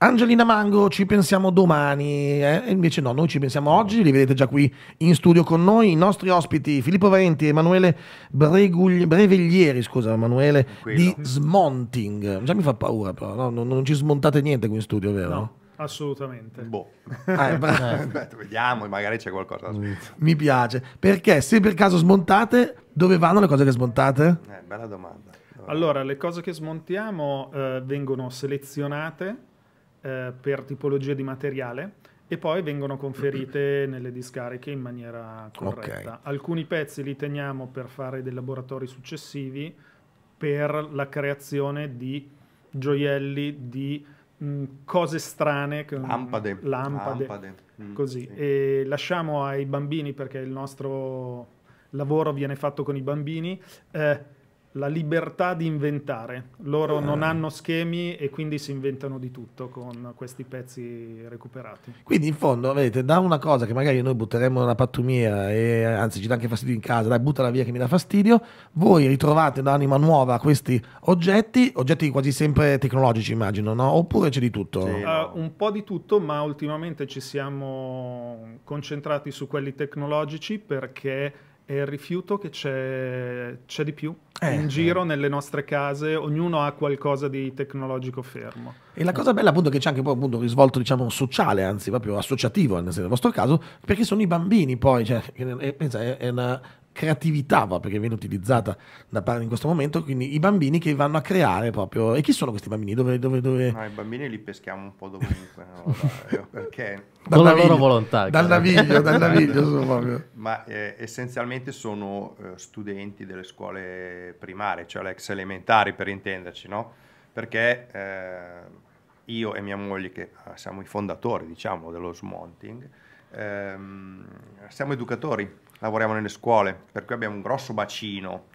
Angelina Mango, ci pensiamo domani. Eh? Invece no, noi ci pensiamo oggi, li vedete già qui in studio con noi, i nostri ospiti Filippo Valenti e Emanuele Bregugli, Breveglieri, scusa Emanuele, Quello. di Smonting. Già mi fa paura però, no? non, non, ci smontate niente qui in studio, vero? No. Assolutamente. Boh. Ah, Aspetta, vediamo, magari c'è qualcosa. Da mm. Mi piace. Perché se per caso smontate, dove vanno le cose che smontate? Eh, bella domanda. Allora, le cose che smontiamo eh, vengono selezionate eh, per tipologia di materiale e poi vengono conferite nelle discariche in maniera corretta. Okay. Alcuni pezzi li teniamo per fare dei laboratori successivi per la creazione di gioielli, di mh, mm, cose strane, che, lampade, lampade, lampade. Mm, così. Sì. E lasciamo ai bambini perché il nostro lavoro viene fatto con i bambini. Eh, la libertà di inventare. Loro eh. non hanno schemi e quindi si inventano di tutto con questi pezzi recuperati. Quindi in fondo, vedete, da una cosa che magari noi butteremmo nella pattumiera e anzi ci dà anche fastidio in casa, dai buttala via che mi dà fastidio, voi ritrovate da anima nuova questi oggetti, oggetti quasi sempre tecnologici immagino, no? Oppure c'è di tutto? Sì, uh, un po' di tutto, ma ultimamente ci siamo concentrati su quelli tecnologici perché è il rifiuto che c'è, c'è di più. Eh, in eh. giro, eh. nelle nostre case, ognuno ha qualcosa di tecnologico fermo. E la cosa bella appunto è che c'è anche poi un risvolto diciamo sociale, anzi proprio associativo nel, vostro caso, perché sono i bambini poi, cioè, è, eh, è, è una creatività perché viene utilizzata da parte in questo momento, quindi i bambini che vanno a creare proprio. E chi sono questi bambini? Dove, dove, dove... No, i bambini li peschiamo un po' dovunque, no? perché... Con la loro volontà. Dal naviglio, dal naviglio Ma eh, essenzialmente sono eh, studenti delle scuole primarie, cioè le ex elementari per intenderci, no? Perché eh, io e mia moglie, che ah, siamo i fondatori, diciamo, dello smonting, ehm, siamo educatori lavoriamo nelle scuole, per cui abbiamo un grosso bacino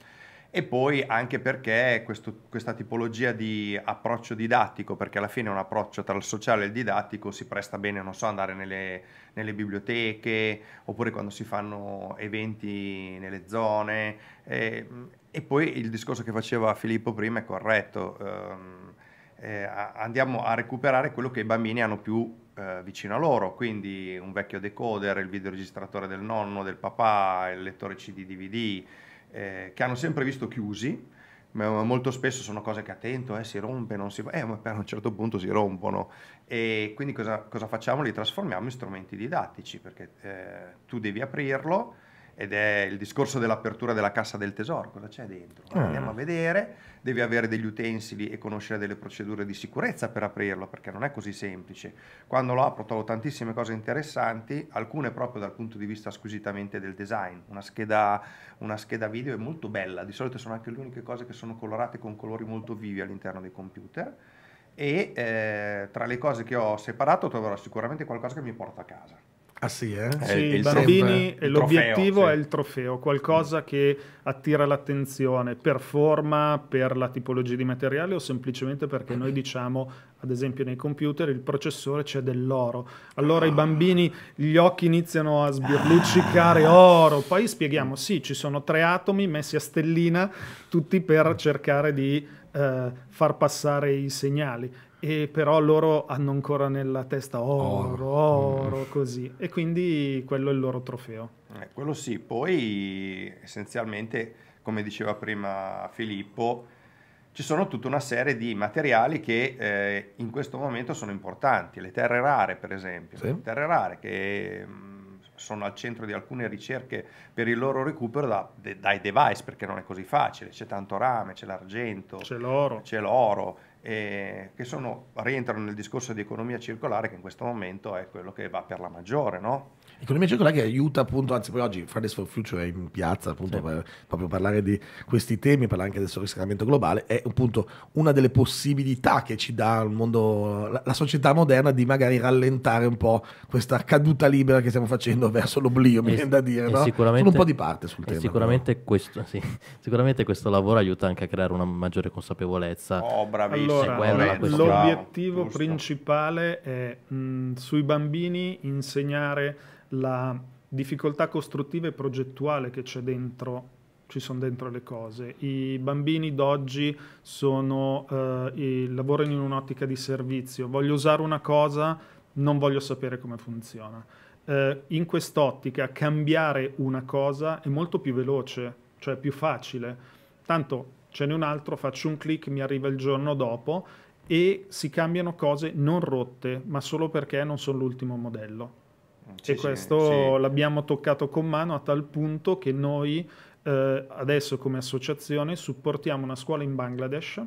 e poi anche perché questo, questa tipologia di approccio didattico, perché alla fine è un approccio tra il sociale e il didattico, si presta bene, non so, andare nelle, nelle biblioteche oppure quando si fanno eventi nelle zone. E, e, poi il discorso che faceva Filippo prima è corretto, ehm, eh, andiamo a recuperare quello che i bambini hanno più eh, vicino a loro, quindi un vecchio decoder, il videoregistratore del nonno, del papà, il lettore CD DVD, eh, che hanno sempre visto chiusi, ma molto spesso sono cose che attento, eh, si rompe, non si va, eh, ma a un certo punto si rompono. E quindi cosa, cosa facciamo? Li trasformiamo in strumenti didattici, perché eh, tu devi aprirlo, ed è il discorso dell'apertura della cassa del tesoro, cosa c'è dentro? Mm. Andiamo a vedere, devi avere degli utensili e conoscere delle procedure di sicurezza per aprirlo, perché non è così semplice. Quando lo apro trovo tantissime cose interessanti, alcune proprio dal punto di vista squisitamente del design. Una scheda, una scheda video è molto bella, di solito sono anche le uniche cose che sono colorate con colori molto vivi all'interno dei computer e eh, tra le cose che ho separato troverò sicuramente qualcosa che mi porta a casa Ah sì, eh? Sì, i bambini e l'obiettivo sì. è il trofeo, qualcosa che attira l'attenzione per forma, per la tipologia di materiale o semplicemente perché noi diciamo, ad esempio nei computer, il processore c'è dell'oro. Allora oh. i ah. bambini, gli occhi iniziano a sbirluccicare ah. oro, poi spieghiamo, sì, ci sono tre atomi messi a stellina, tutti per cercare di eh, far passare i segnali e però loro hanno ancora nella testa oro, oro, mm. oro così. E quindi quello è il loro trofeo. Eh, quello sì, poi essenzialmente, come diceva prima Filippo, ci sono tutta una serie di materiali che eh, in questo momento sono importanti, le terre rare per esempio, sì. le terre rare che mm, sono al centro di alcune ricerche per il loro recupero da, de, dai device perché non è così facile, c'è tanto rame, c'è l'argento, c'è l'oro, c'è l'oro eh, che sono, rientrano nel discorso di economia circolare che in questo momento è quello che va per la maggiore. No? Economia circolare che aiuta appunto, anzi poi oggi Fridays for Future è in piazza appunto sì. per proprio parlare di questi temi, parlare anche del surriscaldamento globale, è appunto una delle possibilità che ci dà il mondo, la, la, società moderna di magari rallentare un po' questa caduta libera che stiamo facendo verso l'oblio, mi viene da dire, no? sicuramente, Sono un po' di parte sul tema. Sicuramente questo, sì, sicuramente questo, lavoro aiuta anche a creare una maggiore consapevolezza. Oh, bravissimo. Allora, allora, eh, l'obiettivo Giusto. principale è mh, mm, sui bambini insegnare la difficoltà costruttiva e progettuale che c'è dentro ci sono dentro le cose. I bambini d'oggi sono, eh, lavorano in un'ottica di servizio, voglio usare una cosa, non voglio sapere come funziona. Eh, in quest'ottica cambiare una cosa è molto più veloce, cioè più facile. Tanto ce n'è un altro, faccio un clic, mi arriva il giorno dopo e si cambiano cose non rotte, ma solo perché non sono l'ultimo modello. Mm, sì, e questo sì. l'abbiamo toccato con mano a tal punto che noi eh, adesso come associazione supportiamo una scuola in Bangladesh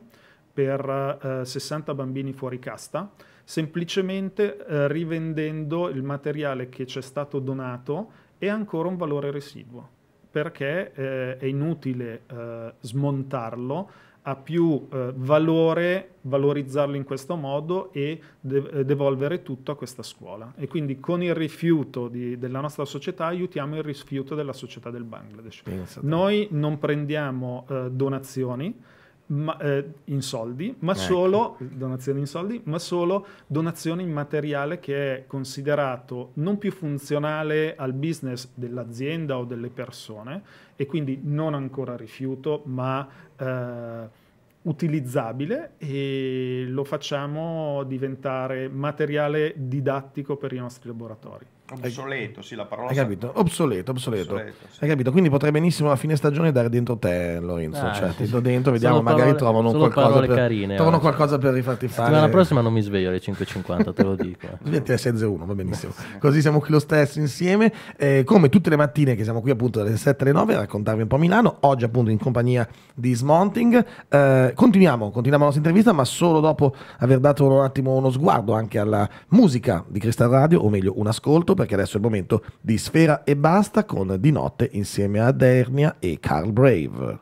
per eh, 60 bambini fuori casta, semplicemente eh, rivendendo il materiale che ci è stato donato e ancora un valore residuo perché eh, è inutile eh, smontarlo, ha più eh, valore valorizzarlo in questo modo e de- eh, devolvere tutto a questa scuola. E quindi con il rifiuto di, della nostra società aiutiamo il rifiuto della società del Bangladesh. Pensate. Noi non prendiamo eh, donazioni, ma, eh, in soldi, ma ecco. solo donazioni in soldi, ma solo donazioni in materiale che è considerato non più funzionale al business dell'azienda o delle persone e quindi non ancora rifiuto, ma eh, utilizzabile e lo facciamo diventare materiale didattico per i nostri laboratori. Obsoleto, sì, la parola. Hai capito? Obsoleto, obsoleto. obsoleto sì. Hai capito? Quindi potrei benissimo a fine stagione dare dentro te, Lorenzo. Ah, cioè, sì, ti do dentro, vediamo, parole, magari trovano qualcosa, per, carine, trovano qualcosa per rifarti fare. La prossima non mi sveglio alle 5.50, te lo dico. Eh. Metti alle 6.01, va benissimo. Così siamo qui lo stesso insieme. Eh, come tutte le mattine che siamo qui appunto dalle 7 alle 9 a raccontarvi un po' Milano, oggi appunto in compagnia di Smonting. Eh, continuiamo, continuiamo la nostra intervista, ma solo dopo aver dato un attimo uno sguardo anche alla musica di Crystal Radio, o meglio un ascolto perché adesso è il momento di Sfera e Basta con Di Notte insieme a Dernia e Carl Brave.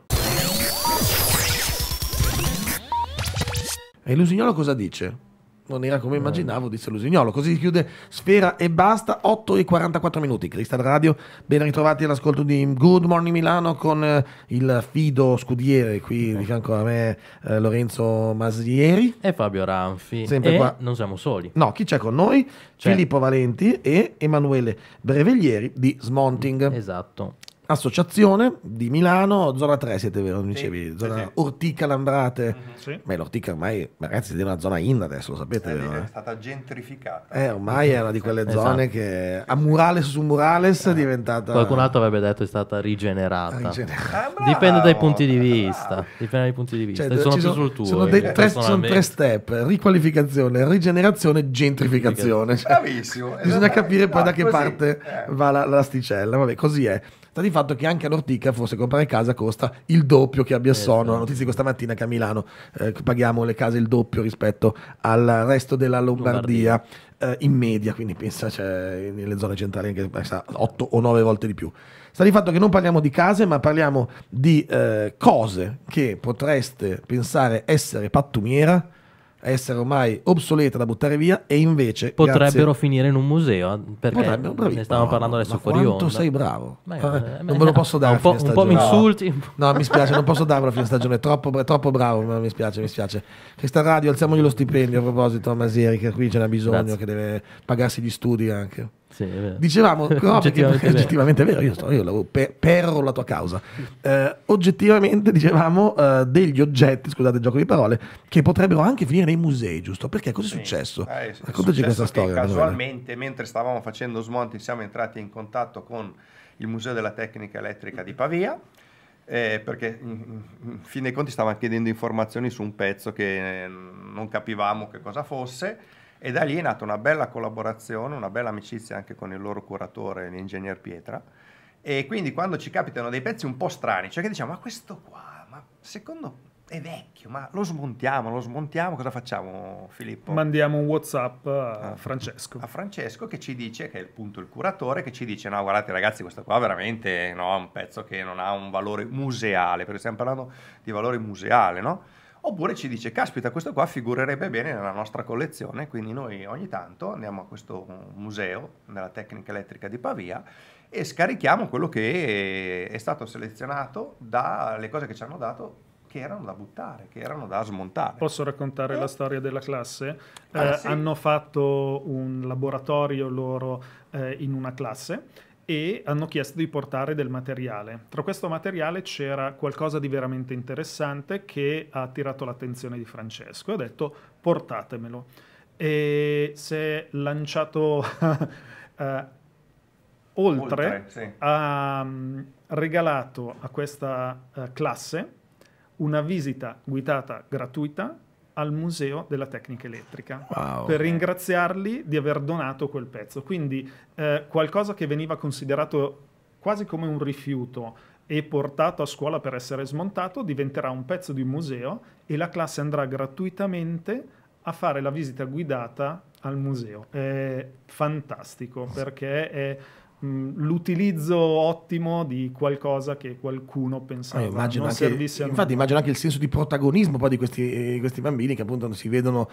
E Lusignolo cosa dice? non era come eh. immaginavo, disse Lusignolo. Così si chiude Sfera e basta, 8 e 44 minuti. Cristal Radio, ben ritrovati all'ascolto di Good Morning Milano con eh, il Fido Scudiere, qui eh. di fianco a me eh, Lorenzo Masieri. E Fabio Ranfi. Sempre e qua. non siamo soli. No, chi c'è con noi? C'è. Filippo Valenti e Emanuele Breveglieri di Smonting. Esatto associazione di Milano, zona 3 siete vero, dicevi, sì, zona sì. Ortica Lambrate. mm sì. Beh, l'Ortica ormai, ragazzi, è una zona inda adesso, lo sapete. È, eh, vero, è eh? stata gentrificata. Eh, ormai è una di quelle esatto. zone che a murales su murales eh. è diventata... Qualcun altro avrebbe detto è stata rigenerata. rigenerata. Eh, dipende dai punti di eh, vista. Dipende dai punti di vista. Cioè, sono, sono, sul tuo. Sono, dei, tre, sono tre step, riqualificazione, rigenerazione, gentrificazione. Bravissimo. Cioè, bisogna capire poi no, da che così, parte va la, l'asticella. Vabbè, così è sta di fatto che anche a Nortica forse comprare casa costa il doppio che abbia sonno. La notizia di questa mattina che a Milano eh, paghiamo le case il doppio rispetto al resto della Lombardia, eh, in media, quindi pensa cioè, nelle zone centrali anche 8 o 9 volte di più. Sta di fatto che non parliamo di case, ma parliamo di eh, cose che potreste pensare essere pattumiera essere ormai obsoleta da buttare via e invece potrebbero grazie... finire in un museo eh, perché potrebbero, bravi, ne stiamo parlando adesso fuori quanto sei bravo ma eh, io, eh, non me lo posso dare un po', un po mi insulti no, no mi spiace non posso darlo a fine stagione è troppo, troppo bravo ma mi spiace mi spiace questa radio alziamogli lo stipendio a proposito a Masieri che qui ce n'ha bisogno grazie. che deve pagarsi gli studi anche sì, Dicevamo, no, perché, è oggettivamente è vero, io, sto, io l'avevo per, perro la tua causa. Eh, oggettivamente dicevamo eh, degli oggetti, scusate il gioco di parole, che potrebbero anche finire nei musei, giusto? Perché cos'è sì. successo? Eh, Raccontaci successo questa storia. Casualmente, mentre stavamo facendo smonti, siamo entrati in contatto con il Museo della Tecnica Elettrica di Pavia. Eh, perché in fin dei conti stavano chiedendo informazioni su un pezzo che eh, non capivamo che cosa fosse e da lì è nata una bella collaborazione, una bella amicizia anche con il loro curatore, l'ingegner Pietra. E quindi quando ci capitano dei pezzi un po' strani, cioè che diciamo, ma questo qua, ma secondo è vecchio, ma lo smontiamo, lo smontiamo, cosa facciamo Filippo? Mandiamo un Whatsapp a ah, Francesco. A Francesco che ci dice, che è appunto il curatore, che ci dice no guardate ragazzi questo qua veramente no, è un pezzo che non ha un valore museale, perché stiamo parlando di valore museale, no? Oppure ci dice, caspita, questo qua figurerebbe bene nella nostra collezione, quindi noi ogni tanto andiamo a questo museo della tecnica elettrica di Pavia e scarichiamo quello che è stato selezionato dalle cose che ci hanno dato che erano da buttare, che erano da smontare. Posso raccontare eh? la storia della classe? Ah, eh, sì. Hanno fatto un laboratorio loro eh, in una classe e hanno chiesto di portare del materiale. Tra questo materiale c'era qualcosa di veramente interessante che ha attirato l'attenzione di Francesco e ha detto portatemelo. E si è lanciato eh, oltre, oltre sì. ha mm, regalato a questa uh, classe una visita guidata gratuita al Museo della Tecnica Elettrica wow. per ringraziarli di aver donato quel pezzo. Quindi eh, qualcosa che veniva considerato quasi come un rifiuto e portato a scuola per essere smontato diventerà un pezzo di museo e la classe andrà gratuitamente a fare la visita guidata al museo. È fantastico perché è Mm, l'utilizzo ottimo di qualcosa che qualcuno pensava eh, non anche, servisse a Infatti immagino anche il senso di protagonismo poi di questi, eh, questi, bambini che appunto si vedono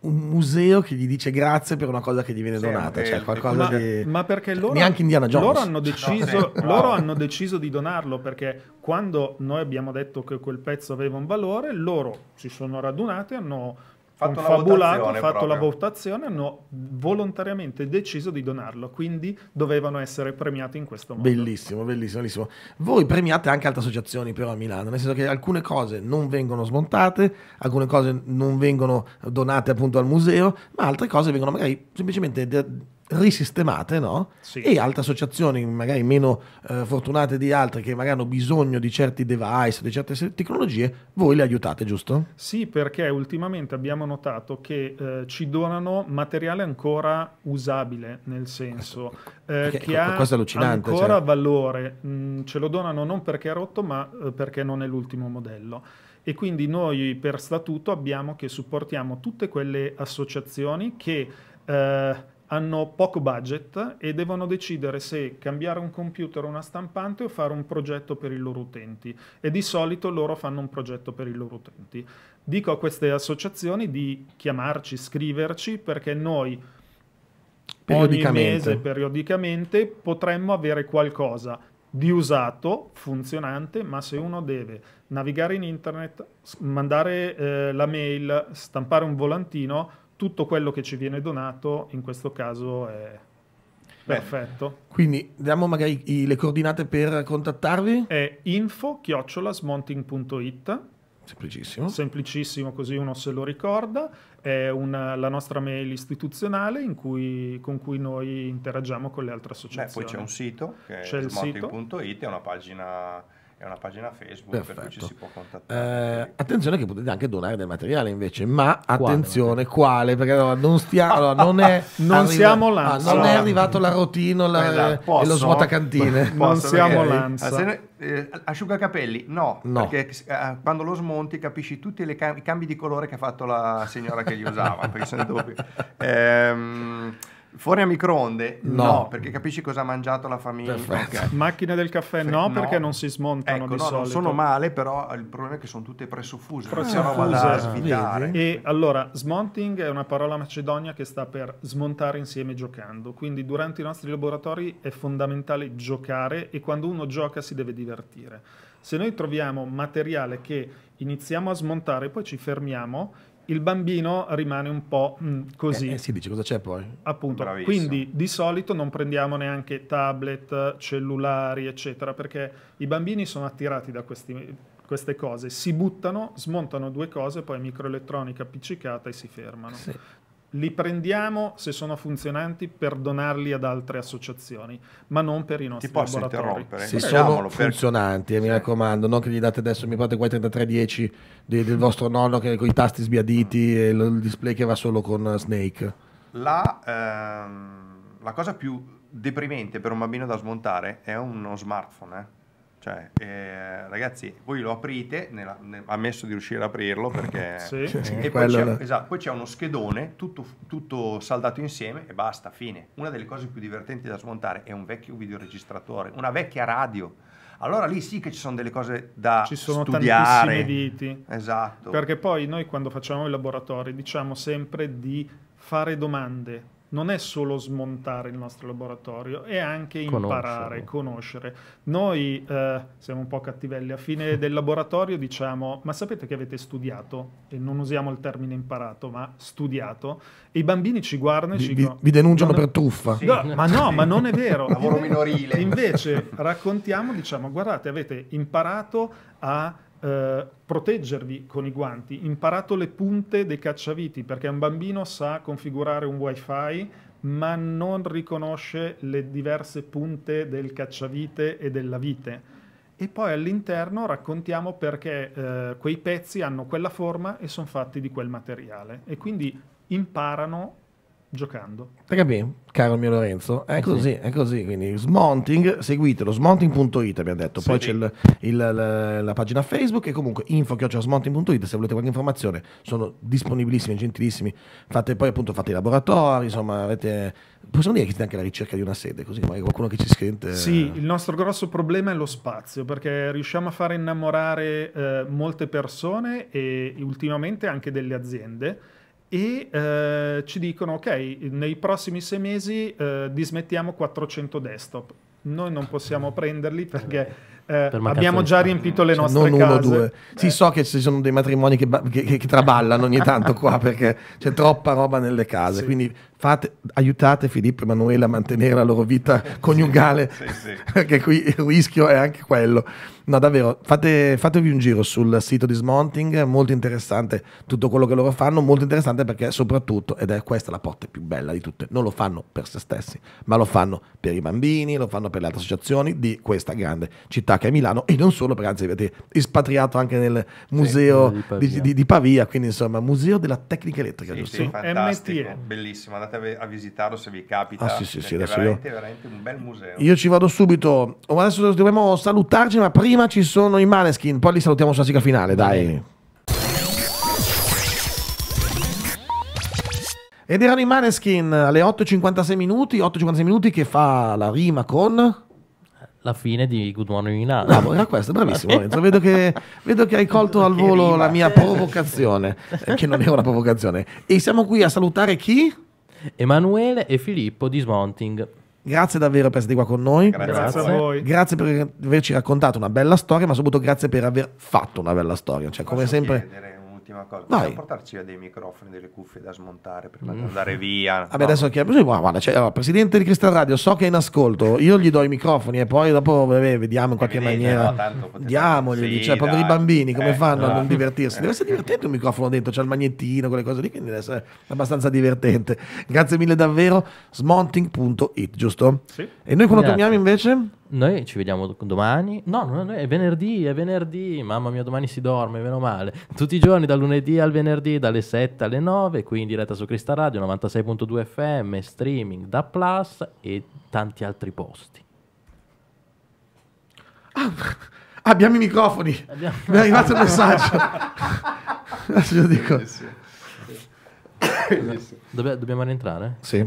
un museo che gli dice grazie per una cosa che gli viene sì, donata, cioè qualcosa ma, di... Ma perché loro... Neanche Indiana Jones. Loro hanno, deciso, loro hanno deciso di donarlo perché quando noi abbiamo detto che quel pezzo aveva un valore, loro si sono radunati e hanno confabulato, fatto la votazione, hanno volontariamente deciso di donarlo, quindi dovevano essere premiati in questo modo. Bellissimo, bellissimo, bellissimo. Voi premiate anche altre associazioni però a Milano, nel senso che alcune cose non vengono smontate, alcune cose non vengono donate appunto al museo, ma altre cose vengono magari semplicemente... De- risistemate no? sì. e altre associazioni magari meno eh, fortunate di altre che magari hanno bisogno di certi device, di certe tecnologie, voi le aiutate, giusto? Sì, perché ultimamente abbiamo notato che eh, ci donano materiale ancora usabile, nel senso ecco, eh, che, che ha ancora cioè. valore, mm, ce lo donano non perché è rotto ma eh, perché non è l'ultimo modello e quindi noi per statuto abbiamo che supportiamo tutte quelle associazioni che eh, hanno poco budget e devono decidere se cambiare un computer o una stampante o fare un progetto per i loro utenti e di solito loro fanno un progetto per i loro utenti. Dico a queste associazioni di chiamarci, scriverci perché noi periodicamente. ogni mese periodicamente potremmo avere qualcosa di usato, funzionante, ma se uno deve navigare in internet, mandare eh, la mail, stampare un volantino, tutto quello che ci viene donato in questo caso è perfetto. Quindi diamo magari i, le coordinate per contattarvi? È info-smonting.it Semplicissimo. Semplicissimo, così uno se lo ricorda. È una, la nostra mail istituzionale cui, con cui noi interagiamo con le altre associazioni. Beh, poi c'è un sito, che c'è è smonting.it, è una pagina è una pagina Facebook Perfetto. per cui ci si può contattare. Eh, attenzione che potete anche donare del materiale invece, ma attenzione quale, quale perché allora, non, stiamo, allora, non, è, non, arriva, siamo ah, non è arrivato la rotina la, esatto, e lo svuotacantine. non siamo perché, l'ansa. Ne, eh, asciugacapelli, no, no. perché eh, quando lo smonti capisci tutti cam- i cambi di colore che ha fatto la signora che li usava, perché sono doppi. Ehm, Fuori a microonde? No. no. perché capisci cosa ha mangiato la famiglia. Okay. Macchina del caffè? No, no, perché non si smontano ecco, di no, solito. sono male, però il problema è che sono tutte pressufuse, non c'è roba da ah, svitare. E allora, smonting è una parola macedonia che sta per smontare insieme giocando, quindi durante i nostri laboratori è fondamentale giocare e quando uno gioca si deve divertire. Se noi troviamo materiale che iniziamo a smontare e poi ci fermiamo, il bambino rimane un po' mm, così. Eh, eh, si dice cosa c'è poi. Appunto, Bravissimo. quindi di solito non prendiamo neanche tablet, cellulari, eccetera, perché i bambini sono attirati da questi, queste cose, si buttano, smontano due cose, poi microelettronica appiccicata e si fermano. Sì. Li prendiamo se sono funzionanti per donarli ad altre associazioni, ma non per i nostri Ti posso interrompere? Se sono funzionanti, per... eh, mi raccomando, non che gli date adesso, mi fate qua i 3310 di, del vostro nonno che, con i tasti sbiaditi e il display che va solo con eh, Snake. La, ehm, la cosa più deprimente per un bambino da smontare è uno smartphone, eh? Cioè, eh, ragazzi, voi lo aprite, nella, ne, ammesso di riuscire ad aprirlo perché... sì, e poi c'è, esatto, poi c'è, uno schedone, tutto, tutto, saldato insieme e basta, fine. Una delle cose più divertenti da smontare è un vecchio videoregistratore, una vecchia radio. Allora lì sì che ci sono delle cose da studiare. ci sono studiare. Diti. Esatto. Perché poi noi quando facciamo i laboratori diciamo sempre di fare domande non è solo smontare il nostro laboratorio, è anche imparare, conoscere. Noi eh, siamo un po' cattivelli, a fine del laboratorio diciamo, ma sapete che avete studiato? E non usiamo il termine imparato, ma studiato. E i bambini ci guardano e ci dicono... Vi, denunciano per truffa. Sì. No, ma no, ma non è vero. Lavoro minorile. Invece raccontiamo, diciamo, guardate, avete imparato a eh, proteggervi con i guanti, imparate le punte dei cacciaviti perché un bambino sa configurare un wifi ma non riconosce le diverse punte del cacciavite e della vite. E poi all'interno raccontiamo perché eh, quei pezzi hanno quella forma e sono fatti di quel materiale e quindi imparano giocando. Capì, caro mio Lorenzo? È eh, così, è così. Quindi smonting, seguitelo, smonting.it abbiamo detto. Poi sì. c'è il, il, la, la, pagina Facebook e comunque info-smonting.it se volete qualche informazione sono disponibilissimi, gentilissimi. Fate, poi appunto fate i laboratori, insomma avete... Possiamo dire che siete anche alla ricerca di una sede, così magari qualcuno che ci sente... Sì, il nostro grosso problema è lo spazio, perché riusciamo a far innamorare eh, molte persone e ultimamente anche delle aziende e eh, ci dicono ok, nei prossimi sei mesi eh, dismettiamo 400 desktop noi non possiamo prenderli perché... Eh, abbiamo già riempito le nostre non uno, case. Due. Sì, so che ci sono dei matrimoni che, che, che, che traballano ogni tanto qua perché c'è troppa roba nelle case. Sì. Quindi fate, aiutate Filippo e Emanuela a mantenere la loro vita coniugale sì, sì, perché qui il rischio è anche quello. No, davvero, fate, fatevi un giro sul sito di Smonting, molto interessante tutto quello che loro fanno, molto interessante perché soprattutto, ed è questa la porta più bella di tutte, non lo fanno per se stessi, ma lo fanno per i bambini, lo fanno per le altre associazioni di questa grande città che è Milano e non solo perché anzi avete espatriato anche nel museo sì, di, Pavia. Di, di, di, Pavia. quindi insomma museo della tecnica elettrica sì, giusto? Sì, fantastico, MTE. bellissimo, andate a visitarlo se vi capita. Ah, sì, sì, sì, adesso veramente, io... veramente un bel museo. Io ci vado subito, oh, adesso dobbiamo salutarci ma prima ci sono i Maneskin, poi li salutiamo sulla sigla finale, dai. Ed erano i Maneskin alle 8.56 minuti, 8.56 minuti che fa la rima con... La fine di Good Morning Milano. Bravo, era questo, bravissimo Lorenzo. Vedo che, vedo che hai colto al volo la mia provocazione, eh, che non è una provocazione. E siamo qui a salutare chi? Emanuele e Filippo di Smonting. Grazie davvero per essere qua con noi. Grazie, grazie, a voi. Grazie per averci raccontato una bella storia, ma soprattutto grazie per aver fatto una bella storia. Cioè, come Posso sempre... Chiedere un'ultima cosa. Possiamo Vai. portarci via dei microfoni, delle cuffie da smontare prima mm. di andare via. Vabbè, no. adesso chi è guarda, cioè, allora, presidente di Cristal Radio, so che è in ascolto, io gli do i microfoni e poi dopo vabbè, vediamo in qualche Evidente, maniera. No, Diamogli, sì, cioè, i bambini, come eh, fanno no. a non esatto. divertirsi? Deve essere divertente un microfono dentro, c'è il magnetino, quelle cose lì, quindi deve essere abbastanza divertente. Grazie mille davvero. Smonting.it, giusto? Sì. E noi quando Grazie. torniamo invece? Noi ci vediamo domani. No, no, no, è venerdì, è venerdì. Mamma mia, domani si dorme, meno male. Tutti i giorni da dal lunedì al venerdì dalle 7 alle 9, qui in diretta su Crista Radio 96.2 FM, streaming da Plus e tanti altri posti. Ah, abbiamo i microfoni. Abbiamo... Mi è arrivato il messaggio. Adesso lo dico. dobbiamo rientrare? Sì.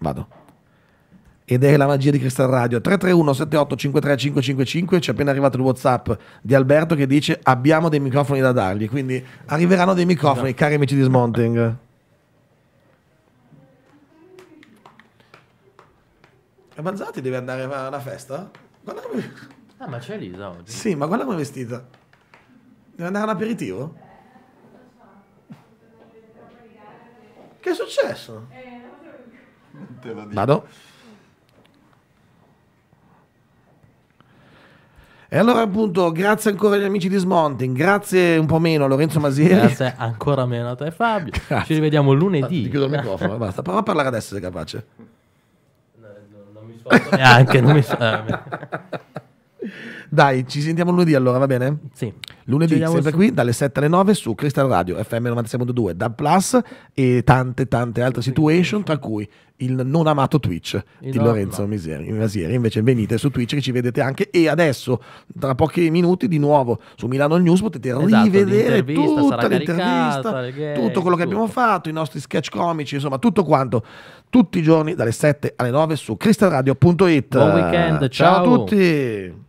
Vado ed è la magia di Crystal Radio 331 78 53 555 ci è appena arrivato il whatsapp di Alberto che dice abbiamo dei microfoni da dargli quindi arriveranno dei microfoni esatto. cari amici di Smonting E Manzati deve andare a una festa? Guarda come... Ah, ma c'è Elisa oggi. Sì, ma guarda come è vestita. Deve andare a un aperitivo? Che è successo? Te lo dico. Vado. E allora appunto grazie ancora agli amici di Smonting, grazie un po' meno a Lorenzo Masieri. Grazie ancora meno a te Fabio. Grazie. Ci rivediamo lunedì. Ah, ti chiudo il microfono, basta. Prova a parlare adesso se è capace. No, non mi sforzo neanche, non mi sforzo. Eh, dai, ci sentiamo lunedì allora, va bene? Sì. Lunedì, sempre su. qui, dalle 7 alle 9 su Crystal Radio, FM 96.2, DAB Plus e tante tante altre situation, tra cui il non amato Twitch il di no, Lorenzo no. Miseri, Masieri. Invece venite su Twitch che ci vedete anche e adesso, tra pochi minuti, di nuovo su Milano News potete esatto, rivedere tutta l'intervista, gay, tutto quello che tutto. abbiamo fatto, i nostri sketch comici, insomma tutto quanto, tutti i giorni dalle 7 alle 9 su crystalradio.it. Buon weekend, ciao, ciao a tutti!